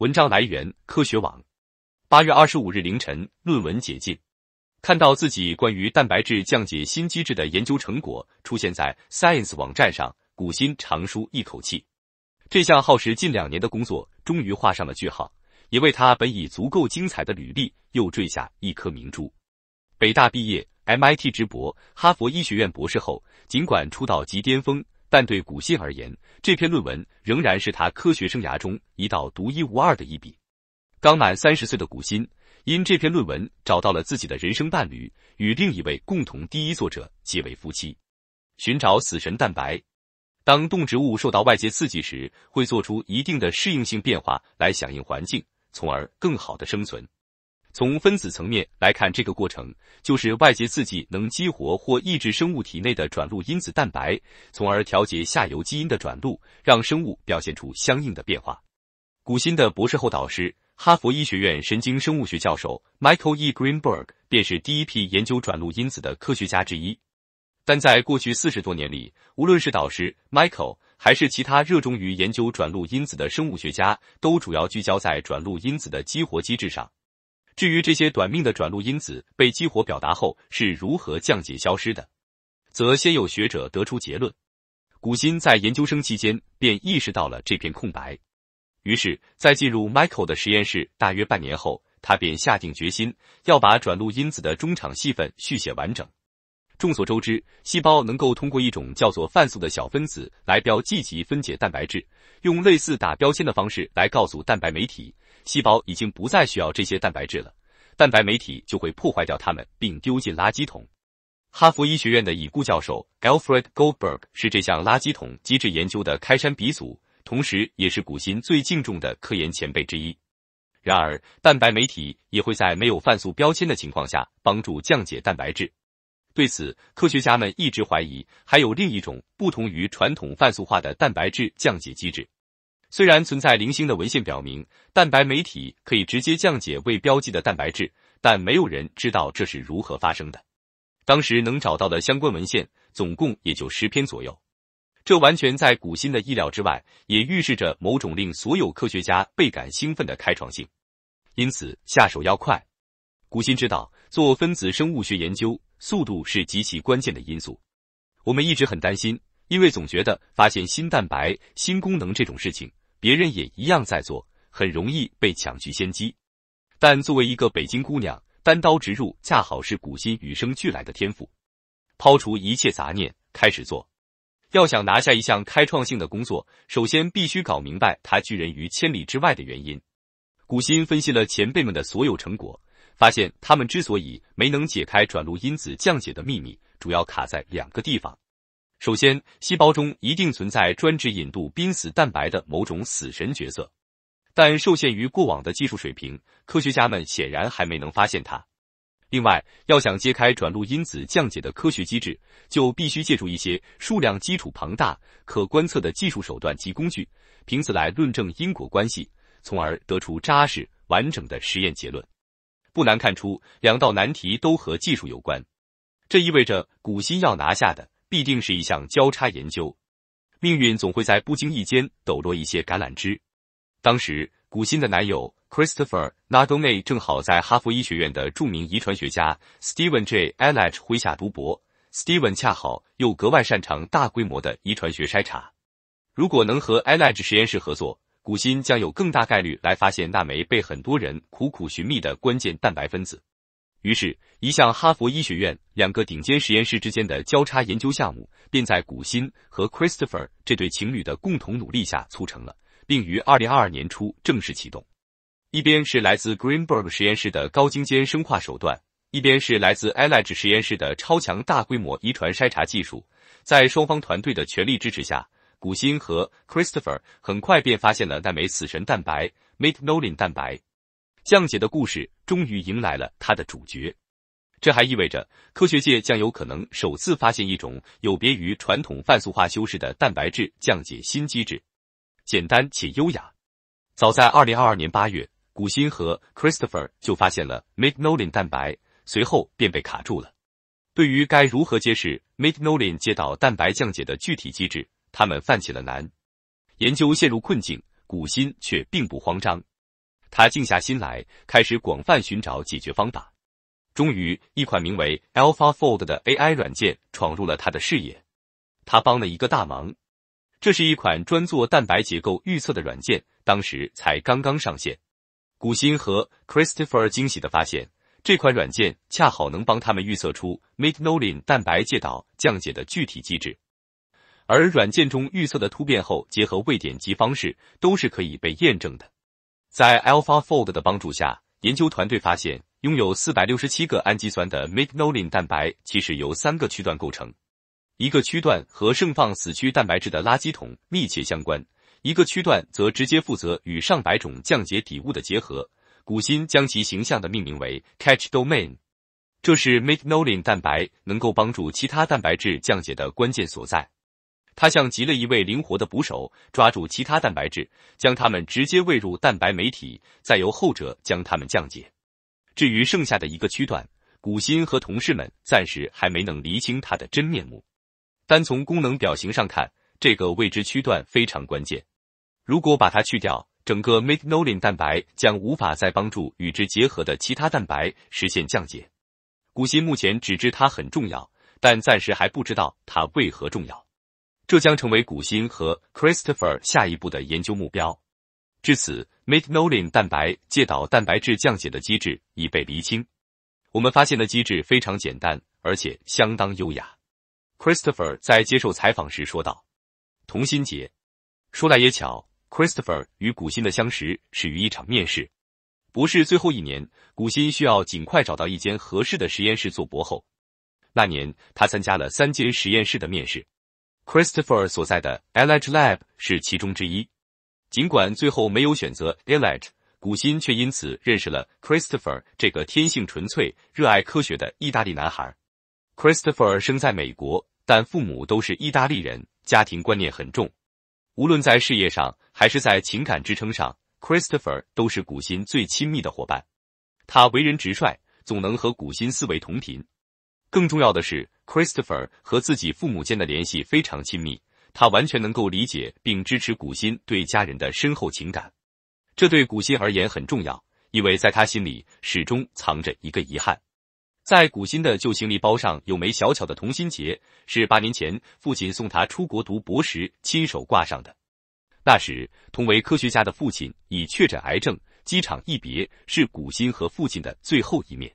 文章来源：科学网。八月二十五日凌晨，论文解禁，看到自己关于蛋白质降解新机制的研究成果出现在 Science 网站上，古欣长舒一口气。这项耗时近两年的工作终于画上了句号，也为他本已足够精彩的履历又坠下一颗明珠。北大毕业，MIT 直博，哈佛医学院博士后，尽管出道即巅峰。但对古欣而言，这篇论文仍然是他科学生涯中一道独一无二的一笔。刚满三十岁的古欣，因这篇论文找到了自己的人生伴侣，与另一位共同第一作者结为夫妻。寻找死神蛋白，当动植物受到外界刺激时，会做出一定的适应性变化来响应环境，从而更好的生存。从分子层面来看，这个过程就是外界刺激能激活或抑制生物体内的转录因子蛋白，从而调节下游基因的转录，让生物表现出相应的变化。古新的博士后导师、哈佛医学院神经生物学教授 Michael E Greenberg 便是第一批研究转录因子的科学家之一。但在过去四十多年里，无论是导师 Michael 还是其他热衷于研究转录因子的生物学家，都主要聚焦在转录因子的激活机制上。至于这些短命的转录因子被激活表达后是如何降解消失的，则先有学者得出结论。古新在研究生期间便意识到了这片空白，于是，在进入 Michael 的实验室大约半年后，他便下定决心要把转录因子的中场戏份续写完整。众所周知，细胞能够通过一种叫做泛素的小分子来标记及分解蛋白质，用类似打标签的方式来告诉蛋白酶体。细胞已经不再需要这些蛋白质了，蛋白酶体就会破坏掉它们，并丢进垃圾桶。哈佛医学院的已故教授 Alfred Goldberg 是这项垃圾桶机制研究的开山鼻祖，同时也是古鑫最敬重的科研前辈之一。然而，蛋白酶体也会在没有泛素标签的情况下帮助降解蛋白质。对此，科学家们一直怀疑还有另一种不同于传统泛素化的蛋白质降解机制。虽然存在零星的文献表明蛋白酶体可以直接降解未标记的蛋白质，但没有人知道这是如何发生的。当时能找到的相关文献总共也就十篇左右，这完全在古新的意料之外，也预示着某种令所有科学家倍感兴奋的开创性。因此下手要快。古新知道做分子生物学研究，速度是极其关键的因素。我们一直很担心，因为总觉得发现新蛋白、新功能这种事情。别人也一样在做，很容易被抢去先机。但作为一个北京姑娘，单刀直入恰好是古欣与生俱来的天赋。抛除一切杂念，开始做。要想拿下一项开创性的工作，首先必须搞明白它拒人于千里之外的原因。古欣分析了前辈们的所有成果，发现他们之所以没能解开转录因子降解的秘密，主要卡在两个地方。首先，细胞中一定存在专职引渡濒死蛋白的某种死神角色，但受限于过往的技术水平，科学家们显然还没能发现它。另外，要想揭开转录因子降解的科学机制，就必须借助一些数量基础庞大、可观测的技术手段及工具，凭此来论证因果关系，从而得出扎实完整的实验结论。不难看出，两道难题都和技术有关，这意味着古新要拿下的。必定是一项交叉研究，命运总会在不经意间抖落一些橄榄枝。当时，古新的男友 Christopher n a d o n e 正好在哈佛医学院的著名遗传学家 Steven J. a l l e d g e 麾下读博，Steven 恰好又格外擅长大规模的遗传学筛查。如果能和 a l l e d g e 实验室合作，古新将有更大概率来发现那枚被很多人苦苦寻觅的关键蛋白分子。于是，一项哈佛医学院两个顶尖实验室之间的交叉研究项目，便在古欣和 Christopher 这对情侣的共同努力下促成了，并于二零二二年初正式启动。一边是来自 Greenberg 实验室的高精尖生化手段，一边是来自 a l l e g e 实验室的超强大规模遗传筛查技术。在双方团队的全力支持下，古欣和 Christopher 很快便发现了那枚死神蛋白 m a t e n o l i n 蛋白。降解的故事终于迎来了它的主角，这还意味着科学界将有可能首次发现一种有别于传统泛素化修饰的蛋白质降解新机制，简单且优雅。早在二零二二年八月，古新和 Christopher 就发现了 m i g n o l i n 蛋白，随后便被卡住了。对于该如何揭示 m i g n o l i n 接到蛋白降解的具体机制，他们犯起了难，研究陷入困境。古新却并不慌张。他静下心来，开始广泛寻找解决方法。终于，一款名为 AlphaFold 的 AI 软件闯入了他的视野。他帮了一个大忙。这是一款专做蛋白结构预测的软件，当时才刚刚上线。古欣和 Christopher 惊喜的发现，这款软件恰好能帮他们预测出 Mitnolin 蛋白介导降解的具体机制，而软件中预测的突变后结合位点及方式都是可以被验证的。在 Alpha Fold 的帮助下，研究团队发现，拥有四百六十七个氨基酸的 m c n o l i n 蛋白其实由三个区段构成。一个区段和盛放死区蛋白质的垃圾桶密切相关，一个区段则直接负责与上百种降解底物的结合。古新将其形象的命名为 Catch Domain，这是 m c n o l i n 蛋白能够帮助其他蛋白质降解的关键所在。它像极了一位灵活的捕手，抓住其他蛋白质，将它们直接喂入蛋白酶体，再由后者将它们降解。至于剩下的一个区段，古新和同事们暂时还没能厘清它的真面目。单从功能表型上看，这个未知区段非常关键。如果把它去掉，整个 Mitnolin 蛋白将无法再帮助与之结合的其他蛋白实现降解。古新目前只知它很重要，但暂时还不知道它为何重要。这将成为古新和 Christopher 下一步的研究目标。至此，Mitnolin 蛋白介导蛋白质降解的机制已被厘清。我们发现的机制非常简单，而且相当优雅。Christopher 在接受采访时说道：“同心结。”说来也巧，Christopher 与古新的相识始于一场面试。博士最后一年，古新需要尽快找到一间合适的实验室做博后。那年，他参加了三间实验室的面试。Christopher 所在的 ILH Lab 是其中之一，尽管最后没有选择 ILH，古欣却因此认识了 Christopher 这个天性纯粹、热爱科学的意大利男孩。Christopher 生在美国，但父母都是意大利人，家庭观念很重。无论在事业上还是在情感支撑上，Christopher 都是古新最亲密的伙伴。他为人直率，总能和古新思维同频。更重要的是。Christopher 和自己父母间的联系非常亲密，他完全能够理解并支持古欣对家人的深厚情感。这对古欣而言很重要，因为在他心里始终藏着一个遗憾。在古欣的旧行李包上有枚小巧的同心结，是八年前父亲送他出国读博时亲手挂上的。那时，同为科学家的父亲已确诊癌症，机场一别是古欣和父亲的最后一面。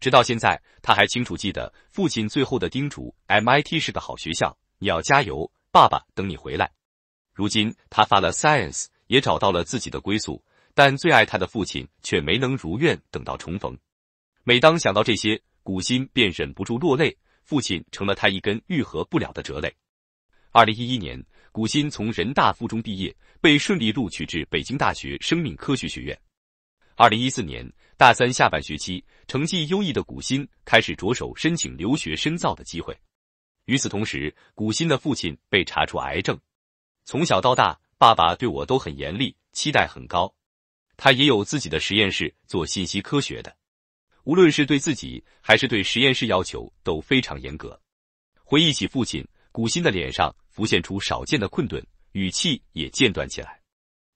直到现在，他还清楚记得父亲最后的叮嘱：“MIT 是个好学校，你要加油，爸爸等你回来。”如今，他发了 Science，也找到了自己的归宿，但最爱他的父亲却没能如愿等到重逢。每当想到这些，古欣便忍不住落泪，父亲成了他一根愈合不了的折泪。二零一一年，古欣从人大附中毕业，被顺利录取至北京大学生命科学学院。二零一四年。大三下半学期，成绩优异的古欣开始着手申请留学深造的机会。与此同时，古欣的父亲被查出癌症。从小到大，爸爸对我都很严厉，期待很高。他也有自己的实验室做信息科学的，无论是对自己还是对实验室要求都非常严格。回忆起父亲，古欣的脸上浮现出少见的困顿，语气也间断起来。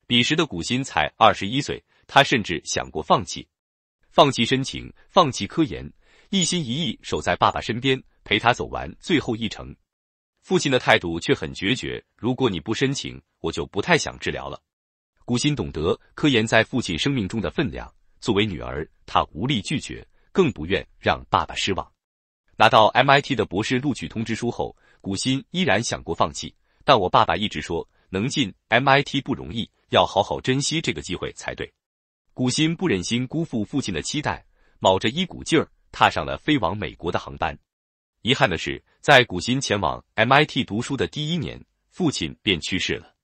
彼时的古欣才二十一岁，他甚至想过放弃。放弃申请，放弃科研，一心一意守在爸爸身边，陪他走完最后一程。父亲的态度却很决绝：如果你不申请，我就不太想治疗了。古心懂得科研在父亲生命中的分量，作为女儿，她无力拒绝，更不愿让爸爸失望。拿到 MIT 的博士录取通知书后，古心依然想过放弃，但我爸爸一直说，能进 MIT 不容易，要好好珍惜这个机会才对。古欣不忍心辜负父亲的期待，卯着一股劲儿踏上了飞往美国的航班。遗憾的是，在古欣前往 MIT 读书的第一年，父亲便去世了。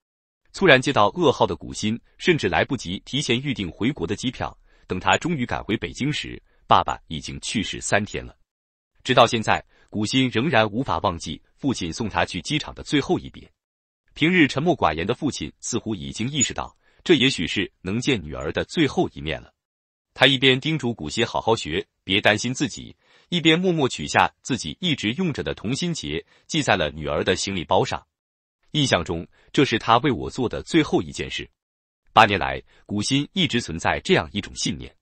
突然接到噩耗的古欣甚至来不及提前预订回国的机票。等他终于赶回北京时，爸爸已经去世三天了。直到现在，古欣仍然无法忘记父亲送他去机场的最后一别。平日沉默寡言的父亲，似乎已经意识到。这也许是能见女儿的最后一面了。他一边叮嘱古希好好学，别担心自己，一边默默取下自己一直用着的同心结，系在了女儿的行李包上。印象中，这是他为我做的最后一件事。八年来，古欣一直存在这样一种信念：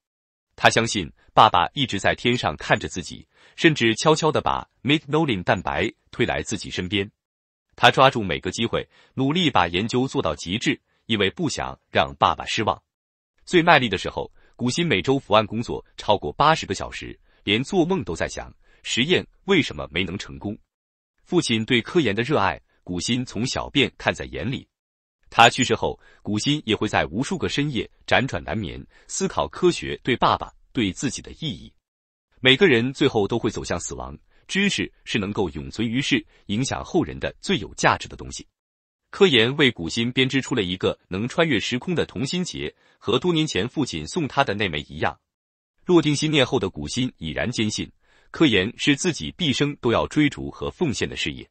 他相信爸爸一直在天上看着自己，甚至悄悄地把 m i e n o l i n 蛋白推来自己身边。他抓住每个机会，努力把研究做到极致。因为不想让爸爸失望，最卖力的时候，古欣每周伏案工作超过八十个小时，连做梦都在想实验为什么没能成功。父亲对科研的热爱，古欣从小便看在眼里。他去世后，古欣也会在无数个深夜辗转难眠，思考科学对爸爸对自己的意义。每个人最后都会走向死亡，知识是能够永存于世、影响后人的最有价值的东西。科研为古心编织出了一个能穿越时空的同心结，和多年前父亲送他的那枚一样。落定心念后的古心已然坚信，科研是自己毕生都要追逐和奉献的事业。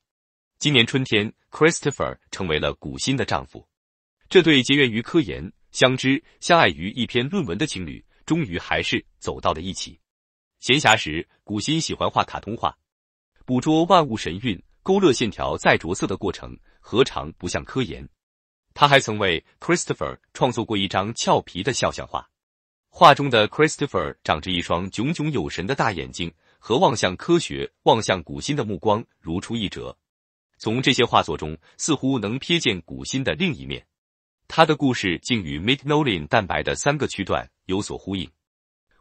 今年春天，Christopher 成为了古心的丈夫。这对结缘于科研、相知相爱于一篇论文的情侣，终于还是走到了一起。闲暇时，古心喜欢画卡通画，捕捉万物神韵。勾勒线条再着色的过程，何尝不像科研？他还曾为 Christopher 创作过一张俏皮的肖像画，画中的 Christopher 长着一双炯炯有神的大眼睛，和望向科学、望向古新的目光如出一辙。从这些画作中，似乎能瞥见古新的另一面。他的故事竟与 m i t n o l i a 蛋白的三个区段有所呼应。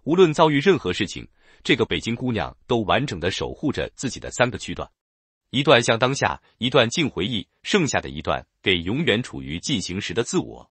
无论遭遇任何事情，这个北京姑娘都完整地守护着自己的三个区段。一段向当下，一段静回忆，剩下的一段给永远处于进行时的自我。